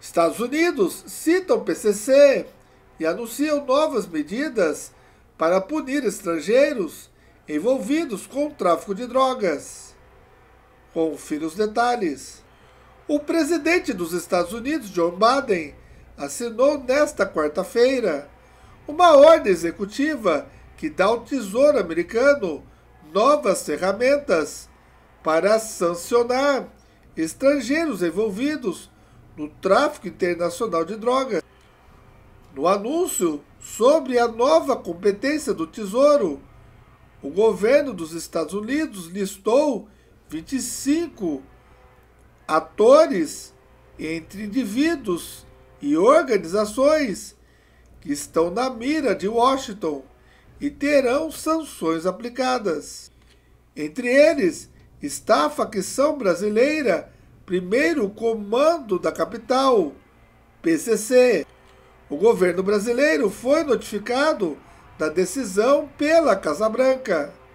Estados Unidos cita o PCC e anunciam novas medidas para punir estrangeiros envolvidos com o tráfico de drogas. Confira os detalhes. O presidente dos Estados Unidos, John Biden, assinou nesta quarta-feira uma ordem executiva que dá ao Tesouro Americano novas ferramentas para sancionar estrangeiros envolvidos no tráfico internacional de drogas. No anúncio sobre a nova competência do Tesouro, o governo dos Estados Unidos listou 25 atores entre indivíduos e organizações que estão na mira de Washington e terão sanções aplicadas. Entre eles está a facção brasileira primeiro comando da capital, PCC. O governo brasileiro foi notificado da decisão pela Casa Branca.